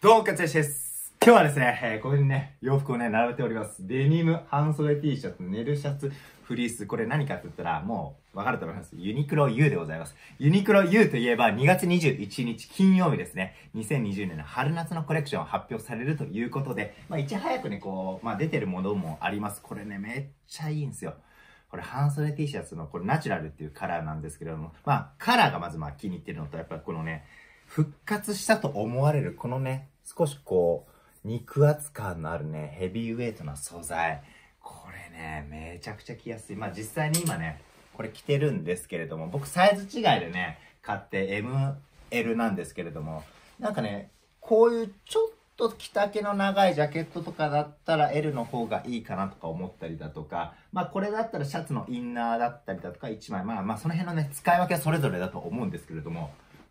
どうも、かつやしです。今日はですね、えー、ここにね、洋服をね、並べております。デニム、半袖 T シャツ、寝るシャツ、フリース。これ何かって言ったら、もう、わかると思います。ユニクロ U でございます。ユニクロ U といえば、2月21日金曜日ですね、2020年の春夏のコレクション発表されるということで、まあ、いち早くね、こう、まあ、出てるものもあります。これね、めっちゃいいんですよ。これ半袖 T シャツの、これナチュラルっていうカラーなんですけれども、まあ、カラーがまずまあ気に入ってるのと、やっぱりこのね、復活したと思われる、このね、少しこう、肉厚感のあるね、ヘビーウェイトな素材。これね、めちゃくちゃ着やすい。まあ実際に今ね、これ着てるんですけれども、僕サイズ違いでね、買って ML なんですけれども、なんかね、こういうちょっと着丈の長いジャケットとかだったら L の方がいいかなとか思ったりだとか、まあこれだったらシャツのインナーだったりだとか1枚、まあまあその辺のね、使い分けはそれぞれだと思うんですけれども、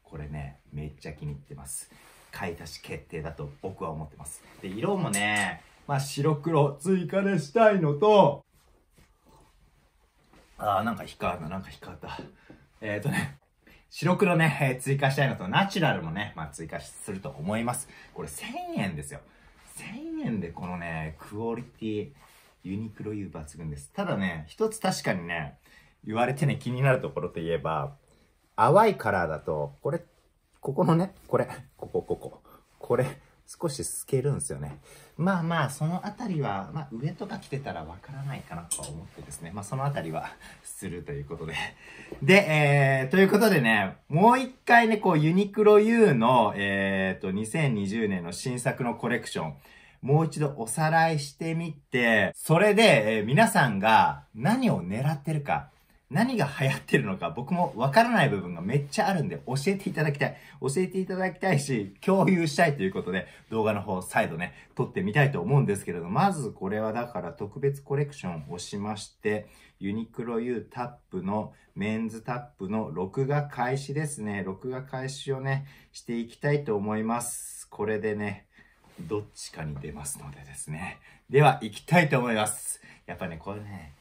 これね、めっちゃ気に入ってます。買い足し決定だと僕は思ってます。で、色もね、まあ、白黒追加でしたいのと、あー、なんか光ったなんか光った。えっ、ー、とね、白黒ね、えー、追加したいのと、ナチュラルもね、まあ、追加すると思います。これ1000円ですよ。1000円でこのね、クオリティ、ユニクロ U 抜群です。ただね、一つ確かにね、言われてね、気になるところといえば、淡いカラーだと、これ、ここのね、これ、ここ、ここ、これ、少し透けるんですよね。まあまあ、そのあたりは、まあ、上とか着てたらわからないかなとは思ってですね。まあ、そのあたりは、するということで。で、えー、ということでね、もう一回ね、こう、ユニクロ U の、えっ、ー、と、2020年の新作のコレクション、もう一度おさらいしてみて、それで、えー、皆さんが何を狙ってるか、何が流行ってるのか僕もわからない部分がめっちゃあるんで教えていただきたい。教えていただきたいし、共有したいということで動画の方再度ね、撮ってみたいと思うんですけれど、まずこれはだから特別コレクションを押しまして、ユニクロ U タップのメンズタップの録画開始ですね。録画開始をね、していきたいと思います。これでね、どっちかに出ますのでですね。では、行きたいと思います。やっぱね、これね、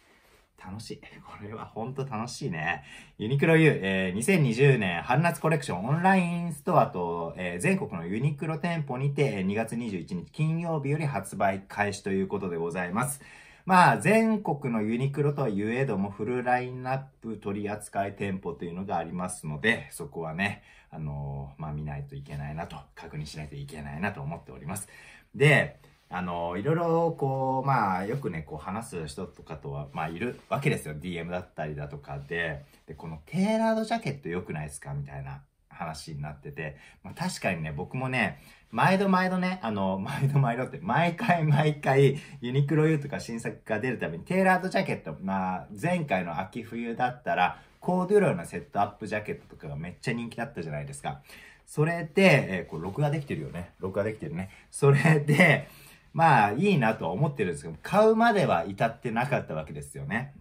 楽しい。これはほんと楽しいね。ユニクロ U、えー、2020年春夏コレクションオンラインストアと、えー、全国のユニクロ店舗にて2月21日金曜日より発売開始ということでございます。まあ、全国のユニクロとはいえども、フルラインナップ取り扱い店舗というのがありますので、そこはね、あのー、まあ見ないといけないなと、確認しないといけないなと思っております。で、あの、いろいろこう、まあ、よくね、こう話す人とかとは、まあ、いるわけですよ。DM だったりだとかで。で、このテーラードジャケット良くないですかみたいな話になってて。まあ、確かにね、僕もね、毎度毎度ね、あの、毎度毎度って、毎回毎回、ユニクロ U とか新作が出るたびに、テーラードジャケット、まあ、前回の秋冬だったら、コーデュロイのセットアップジャケットとかがめっちゃ人気だったじゃないですか。それで、えー、これ録画できてるよね。録画できてるね。それで、まあいいなとは思ってるんですけど、買うまでは至ってなかったわけですよね。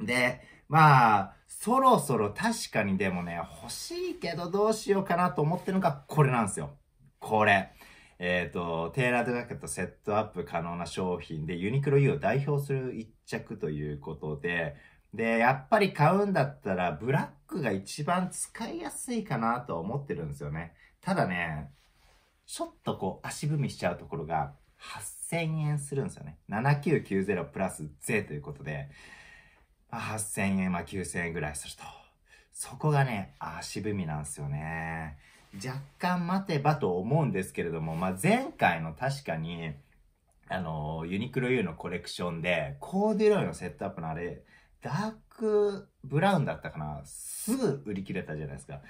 で、まあ、そろそろ確かにでもね、欲しいけどどうしようかなと思ってるのがこれなんですよ。これ。えっ、ー、と、テーラードジャケットセットアップ可能な商品で、ユニクロ U を代表する一着ということで、で、やっぱり買うんだったら、ブラックが一番使いやすいかなと思ってるんですよね。ただね、ちょっとこう足踏みしちゃうところが8000円するんですよね。7990プラス税ということで、まあ、8000円、まあ、9000円ぐらいすると。そこがね、足踏みなんですよね。若干待てばと思うんですけれども、まあ、前回の確かに、あの、ユニクロ U のコレクションで、コーデュロイのセットアップのあれ、ダークブラウンだったかなすぐ売り切れたじゃないですか。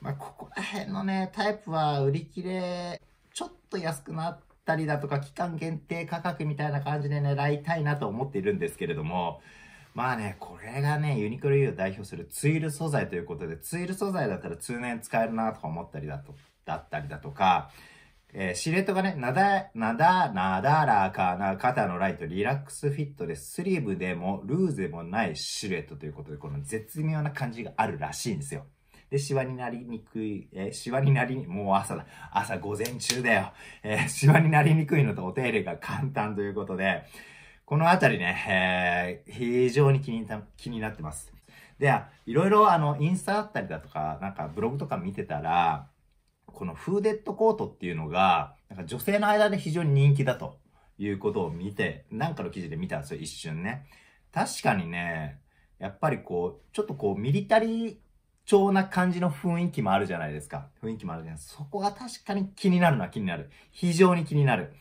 まあ、ここら辺のね、タイプは売り切れ、ちょっと安くなったりだとか、期間限定価格みたいな感じで狙いたいなと思っているんですけれども、まあね、これがね、ユニクロ U を代表するツイル素材ということで、ツイル素材だったら通年使えるなとか思ったりだと、だったりだとか、えー、シルエットがね、なだ、なだ、なだらかな肩のライト、リラックスフィットで、スリーブでもルーズでもないシルエットということで、この絶妙な感じがあるらしいんですよ。で、シワになりにくい、えー、シワになりに、もう朝だ、朝午前中だよ。えー、シワになりにくいのとお手入れが簡単ということで、このあたりね、えー、非常に気にな気になってます。で、いろいろあの、インスタだったりだとか、なんかブログとか見てたら、このフーデッドコートっていうのが、なんか女性の間で非常に人気だということを見て、なんかの記事で見たんですよ、一瞬ね。確かにね、やっぱりこう、ちょっとこう、ミリタリー重な感じの雰囲気もあるじゃないですか。雰囲気もあるじゃないですか。そこが確かに気になるのは気になる。非常に気になる。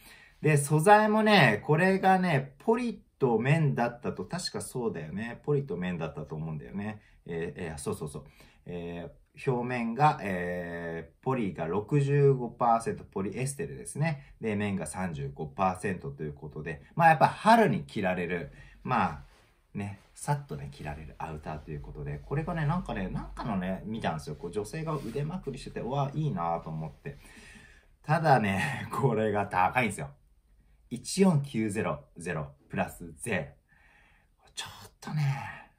で、素材もね、これがね、ポリと綿だったと、確かそうだよね。ポリと綿だったと思うんだよね。えー、えー、そうそうそう。えー、表面が、えー、ポリが65%、ポリエステルですね。で、綿が35%ということで、まあやっぱ春に着られる、まあね、さっとね、着られるアウターということで、これがね、なんかね、なんかのね、見たんですよ。こう女性が腕まくりしてて、うわ、いいなと思って。ただね、これが高いんですよ。14900プラス税。ちょっとね、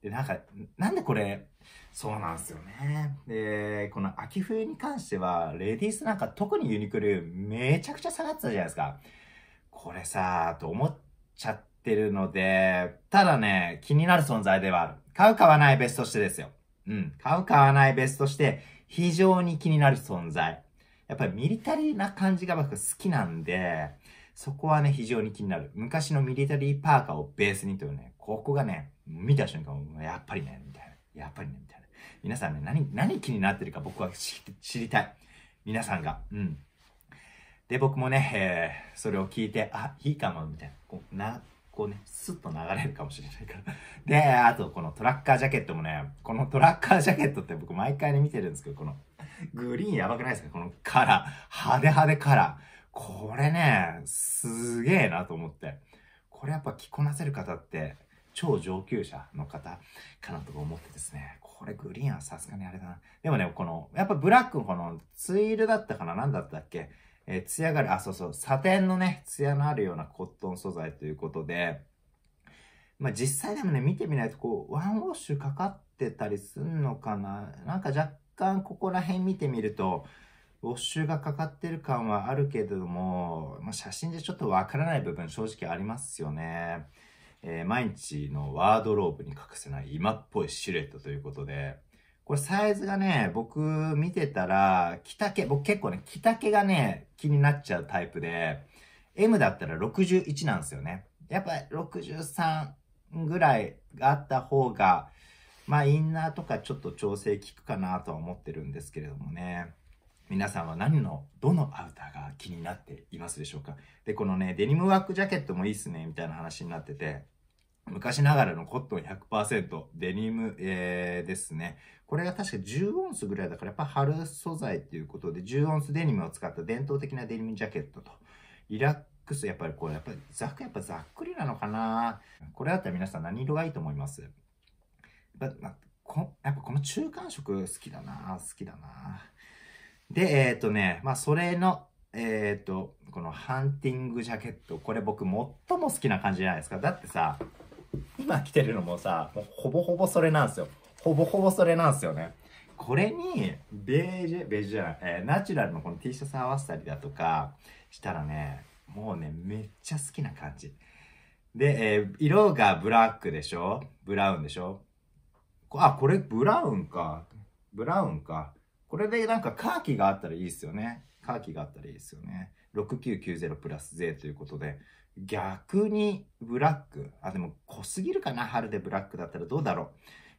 で、なんか、なんでこれ、そうなんですよね。で、この秋冬に関しては、レディースなんか特にユニクルめちゃくちゃ下がってたじゃないですか。これさ、と思っちゃって、ってるので、ただね、気になる存在ではある。買う買わない別としてですよ。うん。買う買わない別として、非常に気になる存在。やっぱりミリタリーな感じが僕好きなんで、そこはね、非常に気になる。昔のミリタリーパーカーをベースにというね、ここがね、見た瞬間、やっぱりね、みたいな。やっぱりね、みたいな。皆さんね、何、何気になってるか僕は知りたい。皆さんが。うん。で、僕もね、えー、それを聞いて、あ、いいかも、みたいな。こうなこうね、スッと流れるかもしれないから で、あとこのトラッカージャケットもね、このトラッカージャケットって僕毎回ね見てるんですけど、このグリーンやばくないですかこのカラー。派手派手カラー。これね、すげえなと思って。これやっぱ着こなせる方って超上級者の方かなと思ってですね。これグリーンはさすがにあれだな。でもね、この、やっぱブラックのこのツイールだったかな何だったっけえー、艶がある、あ、そうそう、サテンのね、艶のあるようなコットン素材ということで、まあ、実際でもね、見てみないと、こう、ワンウォッシュかかってたりすんのかななんか若干ここら辺見てみると、ウォッシュがかかってる感はあるけれども、まあ、写真でちょっとわからない部分正直ありますよね。えー、毎日のワードローブに欠かせない今っぽいシルエットということで、これサイズがね、僕見てたら、着丈、僕結構ね、着丈がね、気になっちゃうタイプで、M だったら61なんですよね。やっぱ63ぐらいがあった方が、まあインナーとかちょっと調整効くかなとは思ってるんですけれどもね。皆さんは何の、どのアウターが気になっていますでしょうかで、このね、デニムワークジャケットもいいっすね、みたいな話になってて、昔ながらのコットン100%、デニム、えー、ですね。これが確か10オンスぐらいだから、やっぱ春素材っていうことで、10オンスデニムを使った伝統的なデニムジャケットと、リラックス、やっぱりこう、やっぱりざク。く、やっぱざっくりなのかなこれだったら皆さん何色がいいと思いますやっぱ、ま、こやっぱこの中間色好きだな好きだなで、えっ、ー、とね、まあそれの、えっ、ー、と、このハンティングジャケット、これ僕最も好きな感じじゃないですか。だってさ、今来てるのもさ、もうほぼほぼそれなんですよ。ほぼほぼそれなんですよね。これに、ベージュ、ベージュじゃない、えー、ナチュラルのこの T シャツ合わせたりだとかしたらね、もうね、めっちゃ好きな感じ。で、えー、色がブラックでしょブラウンでしょあ、これブラウンか。ブラウンか。これでなんかカーキがあったらいいですよね。カーキがあったらいいですよね。6990プラス税ということで、逆にブラック。あ、でも濃すぎるかな春でブラックだったらどうだろう。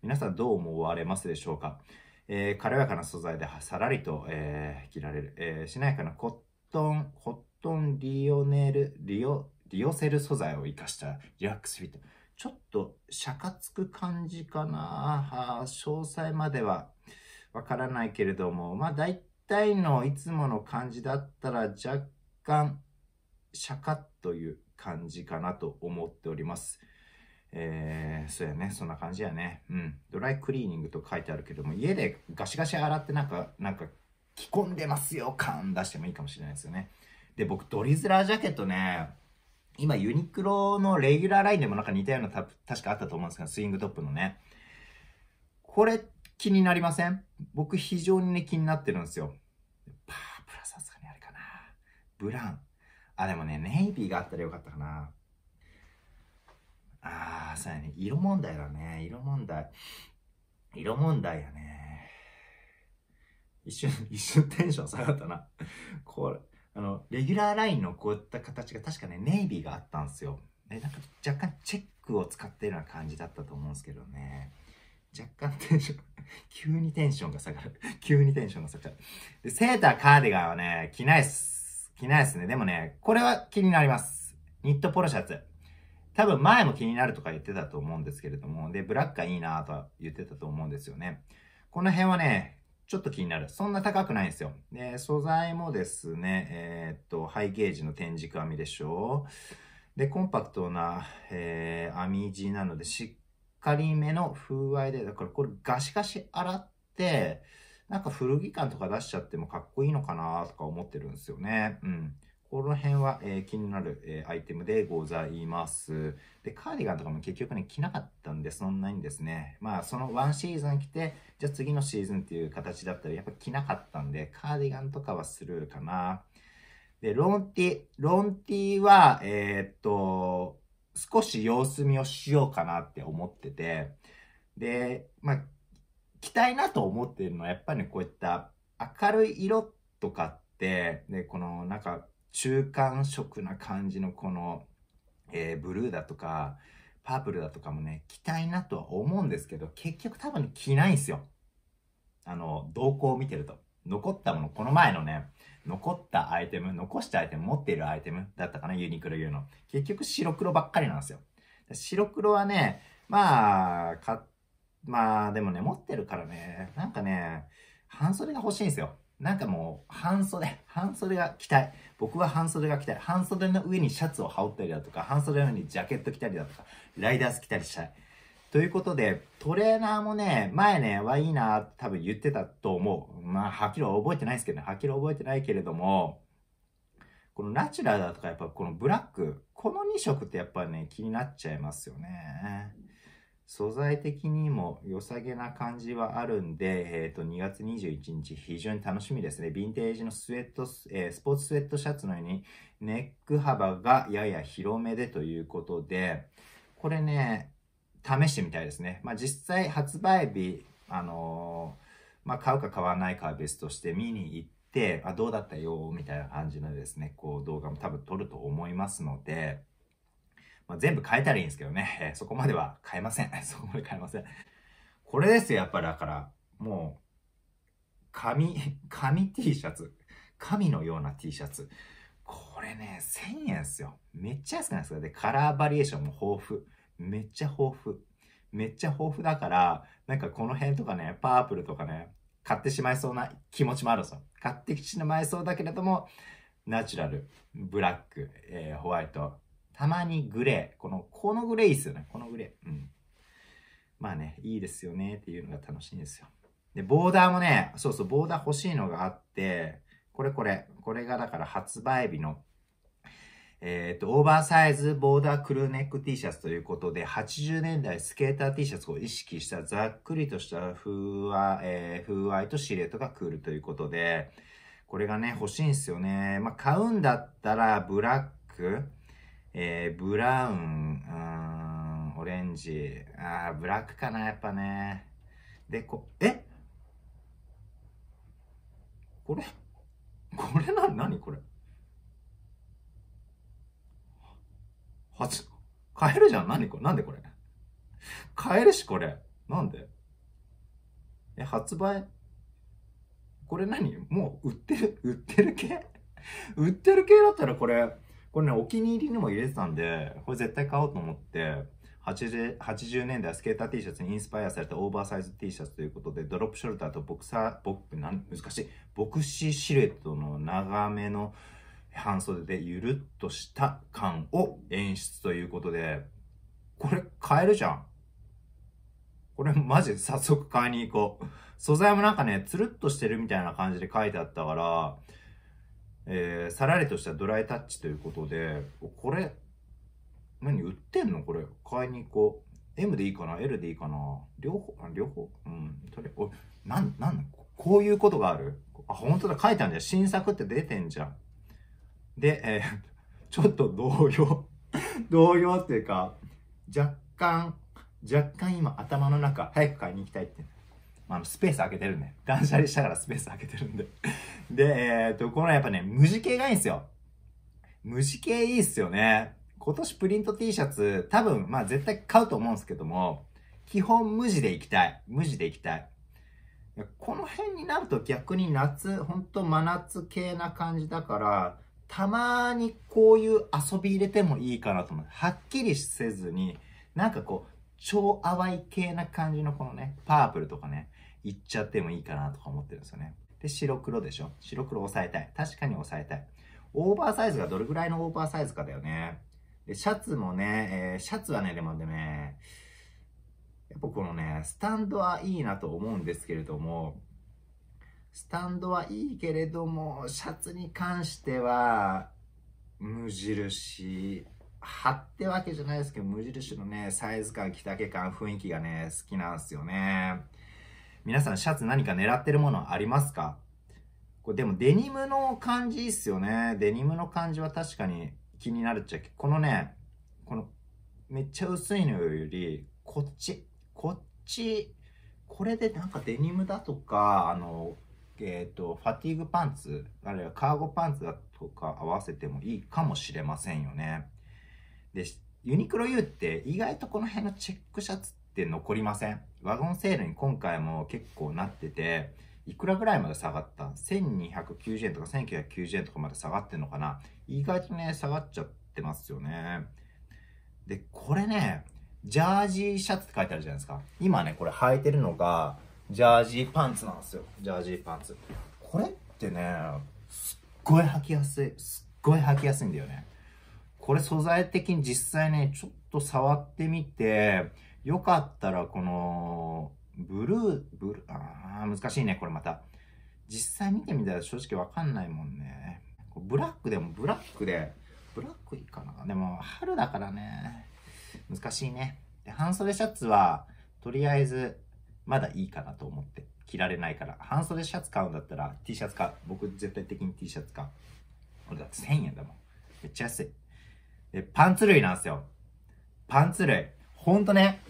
皆さんどう思われますでしょうかえー、軽やかな素材でさらりと、えー、着られる。えー、しなやかなコットン、コットンリオネル、リオ、リオセル素材を活かしたリラックスフィット。ちょっと、シャカつく感じかな詳細まではわからないけれども、まあ大体のいつもの感じだったら若干、シャカッという感じかなと思っております。えー、そうやね、そんな感じやね。うん。ドライクリーニングと書いてあるけども、家でガシガシ洗ってなんか、なんか、着込んでますよ感出してもいいかもしれないですよね。で、僕、ドリズラージャケットね、今、ユニクロのレギュラーラインでもなんか似たようなタプ、確かあったと思うんですけど、スイングトップのね。これ、気になりません僕、非常にね、気になってるんですよ。パープラスさすがにあれかな。ブラン。あ、でもね、ネイビーがあったらよかったかな。ああ、そうやね。色問題だね。色問題。色問題やね。一瞬、一瞬テンション下がったな。これ、あの、レギュラーラインのこういった形が確かね、ネイビーがあったんですよ。ね、なんか若干チェックを使ってるような感じだったと思うんですけどね。若干テンション、急にテンションが下がる。急にテンションが下がる。で、セーター、カーディガンはね、着ないっす。着ないですね。でもね、これは気になります。ニットポロシャツ。多分前も気になるとか言ってたと思うんですけれども、で、ブラックがいいなとは言ってたと思うんですよね。この辺はね、ちょっと気になる。そんな高くないんですよ。で、素材もですね、えー、っと、ハイゲージの天軸編みでしょう。で、コンパクトな、えー、編み地なので、しっかりめの風合いで、だからこれガシガシ洗って、なんか古着感とか出しちゃってもかっこいいのかなとか思ってるんですよね。うん。この辺は、えー、気になる、えー、アイテムでございます。で、カーディガンとかも結局ね、着なかったんで、そんなにですね、まあ、そのワンシーズン着て、じゃあ次のシーズンっていう形だったら、やっぱ着なかったんで、カーディガンとかはスルーかな。で、ロンティ、ロンティは、えー、っと、少し様子見をしようかなって思ってて、で、まあ、きたいなと思ってるのは、やっぱり、ね、こういった明るい色とかって、で、このなんか中間色な感じのこの、えー、ブルーだとか、パープルだとかもね、着たいなとは思うんですけど、結局多分、着ないんですよ。あの、動向を見てると。残ったもの、この前のね、残ったアイテム、残したアイテム、持っているアイテムだったかな、ユニクロ言うの。結局白黒ばっかりなんですよ。白黒はね、まあ、買っまあ、でもね、持ってるからね、なんかね、半袖が欲しいんですよ。なんかもう、半袖、半袖が着たい。僕は半袖が着たい。半袖の上にシャツを羽織ったりだとか、半袖の上にジャケット着たりだとか、ライダース着たりしたい。ということで、トレーナーもね、前ね、はいいなって多分言ってたと思う。まあ、はっきり覚えてないですけどね、はっきり覚えてないけれども、このナチュラルだとか、やっぱこのブラック、この2色ってやっぱね、気になっちゃいますよね。素材的にも良さげな感じはあるんで、えっ、ー、と、2月21日非常に楽しみですね。ヴィンテージのスウェット、えー、スポーツスウェットシャツのようにネック幅がやや広めでということで、これね、試してみたいですね。まあ、実際発売日、あのー、まあ、買うか買わないかは別として見に行って、あ、どうだったよ、みたいな感じのですね、こう動画も多分撮ると思いますので、まあ、全部変えたらいいんですけどね、えー、そこまでは変えません。そこまで変えません。これですよ、やっぱりだから、もう、紙、紙 T シャツ。紙のような T シャツ。これね、1000円ですよ。めっちゃ安くないですかで、カラーバリエーションも豊富。めっちゃ豊富。めっちゃ豊富だから、なんかこの辺とかね、パープルとかね、買ってしまいそうな気持ちもあるんですよ。買ってしまいそうだけれども、ナチュラル、ブラック、えー、ホワイト、たまにグレー。この、このグレーいいっすよね。このグレー。うん。まあね、いいですよねっていうのが楽しいんですよ。で、ボーダーもね、そうそう、ボーダー欲しいのがあって、これこれ、これがだから発売日の、えっ、と、オーバーサイズボーダークルーネック T シャツということで、80年代スケーター T シャツを意識したざっくりとした風合い、えー、風合いとシルエットがクールということで、これがね、欲しいんですよね。まあ、買うんだったら、ブラック、えー、ブラウン、うん、オレンジ、あブラックかな、やっぱね。で、こ、えこれこれな、なにこれはち、買えるじゃんなにこれなんでこれ買えるしこれなんでえ、発売これ何もう売ってる、売ってる系売ってる系だったらこれ、これね、お気に入りにも入れてたんで、これ絶対買おうと思って、80, 80年代スケーター T シャツにインスパイアされたオーバーサイズ T シャツということで、ドロップショルダーとボクサー、ボク、なん、難しい、ボクシーシルエットの長めの半袖でゆるっとした感を演出ということで、これ買えるじゃん。これマジ早速買いに行こう。素材もなんかね、つるっとしてるみたいな感じで書いてあったから、えー、さらりとしたドライタッチということで、これ、何売ってんのこれ。買いに行こう。M でいいかな ?L でいいかな両方両方うん。とりおなん、なんこういうことがあるあ、本当だ。書いたんだよ。新作って出てんじゃん。で、えー、ちょっと動揺。動 揺っていうか、若干、若干今頭の中、早く買いに行きたいって。あの、スペース空けてるんで、断捨離したからスペース空けてるんで で、えー、っと、このやっぱね、無地系がいいんですよ。無地系いいっすよね。今年プリント T シャツ、多分、まあ絶対買うと思うんですけども、基本無地でいきたい。無地でいきたい。この辺になると逆に夏、ほんと真夏系な感じだから、たまにこういう遊び入れてもいいかなと思う。はっきりせずに、なんかこう、超淡い系な感じのこのね、パープルとかね、行っちゃってもいいかなとか思ってるんですよね。で、白黒でしょ白黒抑えたい。確かに抑えたい。オーバーサイズがどれぐらいのオーバーサイズかだよね。で、シャツもね、えー、シャツはね、でもでね、やっぱこのね、スタンドはいいなと思うんですけれども、スタンドはいいけれども、シャツに関しては、無印、貼ってわけじゃないですけど、無印のね、サイズ感、着丈感、雰囲気がね、好きなんですよね。皆さんシャツ何か狙ってるものありますかこれでもデニムの感じいいっすよね。デニムの感じは確かに気になるっちゃ、このね、このめっちゃ薄いのより、こっち、こっち、これでなんかデニムだとか、あの、えっ、ー、と、ファティーグパンツ、あるいはカーゴパンツだとか合わせてもいいかもしれませんよね。で、ユニクロ U って意外とこの辺のチェックシャツって残りません。ワゴンセールに今回も結構なってて、いくらぐらいまで下がった ?1290 円とか1990円とかまで下がってんのかな意外とね、下がっちゃってますよね。で、これね、ジャージーシャツって書いてあるじゃないですか。今ね、これ履いてるのが、ジャージーパンツなんですよ。ジャージーパンツ。これってね、すっごい履きやすい。すっごい履きやすいんだよね。これ素材的に実際ね、ちょっと触ってみて、よかったらこの、ブルー、ブルー、あー、難しいね、これまた。実際見てみたら正直わかんないもんね。ブラックでもブラックで、ブラックいいかな。でも春だからね、難しいね。で、半袖シャツは、とりあえず、まだいいかなと思って。着られないから。半袖シャツ買うんだったら T シャツ買う。僕絶対的に T シャツ買う。俺だって1000円だもん。めっちゃ安い。で、パンツ類なんですよ。パンツ類。ほんとね、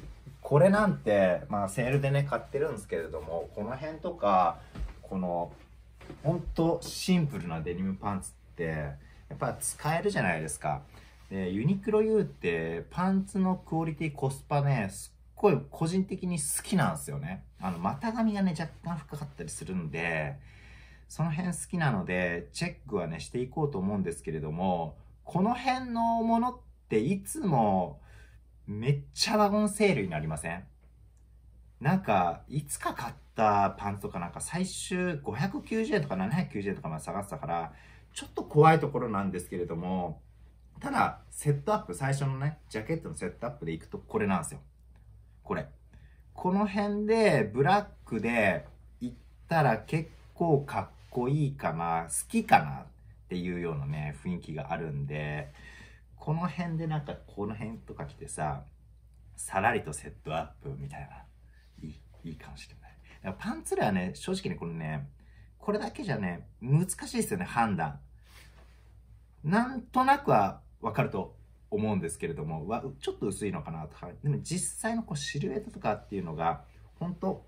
これなんて、まあセールでね、買ってるんですけれども、この辺とか、この、ほんとシンプルなデニムパンツって、やっぱ使えるじゃないですか。で、ユニクロ U ってパンツのクオリティコスパね、すっごい個人的に好きなんですよね。あの、股上がね、若干深かったりするんで、その辺好きなので、チェックはね、していこうと思うんですけれども、この辺のものっていつもめっちゃワゴンセールになりませんなんか、いつか買ったパンツとかなんか最終590円とか790円とかまで下がってたから、ちょっと怖いところなんですけれども、ただ、セットアップ、最初のね、ジャケットのセットアップでいくとこれなんですよ。これ。この辺で、ブラックで行ったら結構かっこいいかな、好きかなっていうようなね、雰囲気があるんで、この辺でなんかこの辺とか来てささらりとセットアップみたいないいいいかもしれないパンツらはね正直ねこれねこれだけじゃね難しいですよね判断なんとなくは分かると思うんですけれどもわちょっと薄いのかなとかでも実際のこうシルエットとかっていうのが本当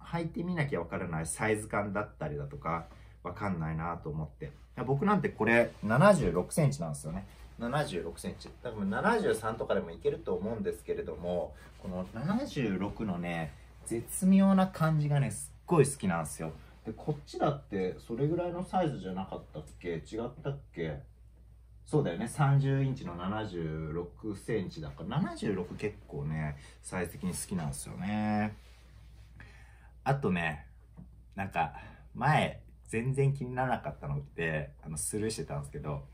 履いてみなきゃ分からないサイズ感だったりだとか分かんないなと思って僕なんてこれ7 6センチなんですよね76センチ。多分73とかでもいけると思うんですけれども、この76のね、絶妙な感じがね、すっごい好きなんですよ。で、こっちだってそれぐらいのサイズじゃなかったっけ違ったっけそうだよね。30インチの76センチだから、76結構ね、サイズ的に好きなんですよね。あとね、なんか、前、全然気にならなかったのって、あの、スルーしてたんですけど、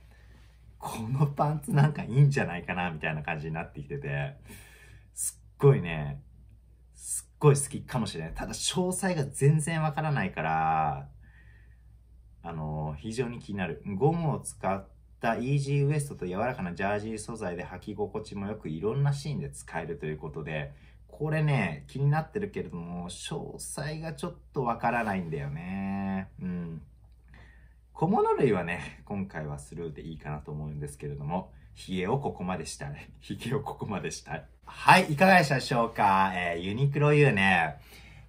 このパンツなんかいいんじゃないかなみたいな感じになってきてて、すっごいね、すっごい好きかもしれない。ただ詳細が全然わからないから、あの、非常に気になる。ゴムを使ったイージーウエストと柔らかなジャージー素材で履き心地もよくいろんなシーンで使えるということで、これね、気になってるけれども、詳細がちょっとわからないんだよね。小物類はね、今回はスルーでいいかなと思うんですけれども、髭をここまでしたい。髭 をここまでしたい。はい、いかがでしたでしょうかえー、ユニクロ U ね、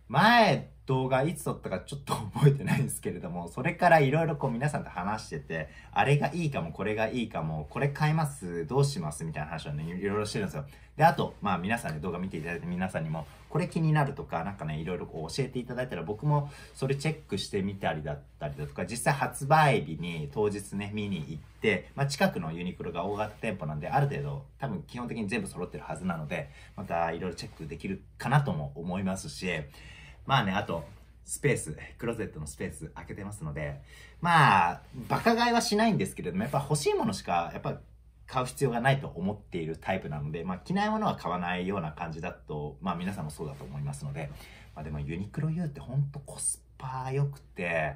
前動画いつ撮ったかちょっと覚えてないんですけれども、それからいろいろこう皆さんと話してて、あれがいいかも、これがいいかも、これ買います、どうしますみたいな話をね、いろいろしてるんですよ。で、あと、まあ皆さんで、ね、動画見ていただいて皆さんにもこれ気になるとか、何かね、いろいろこう教えていただいたら僕もそれチェックしてみたりだったりだとか、実際発売日に当日ね、見に行って、まあ、近くのユニクロが大型店舗なんで、ある程度多分基本的に全部揃ってるはずなので、またいろいろチェックできるかなとも思いますし、まあね、あと、スペース、クローゼットのスペース開けてますので、まあ、バカ買いはしないんですけれども、やっぱ欲しいものしか、やっぱ買う必要がないと思っているタイプなので、まあ、着ないものは買わないような感じだと、まあ、皆さんもそうだと思いますので、まあ、でもユニクロ U ってほんとコスパ良くて、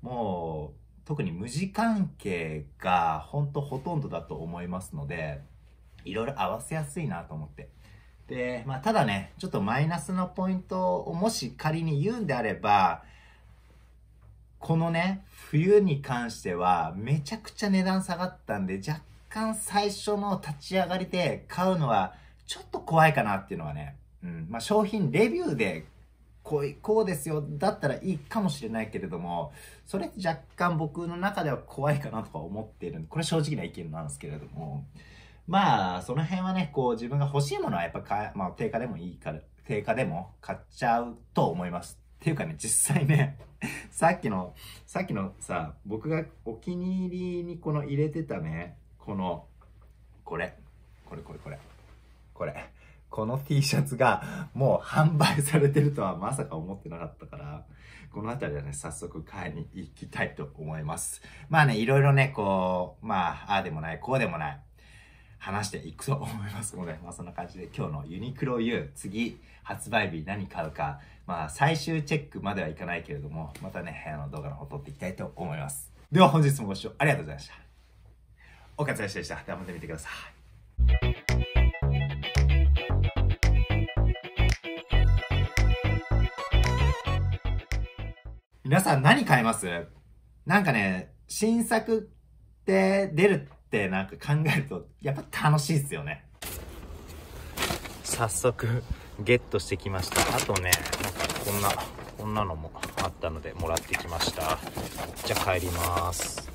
もう、特に無地関係がほんとほとんどだと思いますので、いろいろ合わせやすいなと思って。で、まあ、ただね、ちょっとマイナスのポイントをもし仮に言うんであれば、このね、冬に関してはめちゃくちゃ値段下がったんで若干最初の立ち上がりで買うのはちょっと怖いかなっていうのはね、うんまあ、商品レビューでこうこうですよだったらいいかもしれないけれどもそれ若干僕の中では怖いかなとか思ってるこれ正直な意見なんですけれどもまあその辺はねこう自分が欲しいものはやっぱか、まあ、定価でもいいから定価でも買っちゃうと思いますっていうかね実際ねさっきのさっきのさ僕がお気に入りにこの入れてたねこの、これ。これこれこれ。これ。この T シャツがもう販売されてるとはまさか思ってなかったから、この辺りはね、早速買いに行きたいと思います。まあね、いろいろね、こう、まあ、ああでもない、こうでもない、話していくと思いますので、まあそんな感じで今日のユニクロ U、次、発売日何買うか、まあ最終チェックまではいかないけれども、またね、部屋の動画の方撮っていきたいと思います。では本日もご視聴ありがとうございました。岡剛でした。頑張ってみてください。皆さん何買いますなんかね、新作って出るってなんか考えると、やっぱ楽しいっすよね。早速、ゲットしてきました。あとね、こんな、こんなのもあったので、もらってきました。じゃあ帰ります。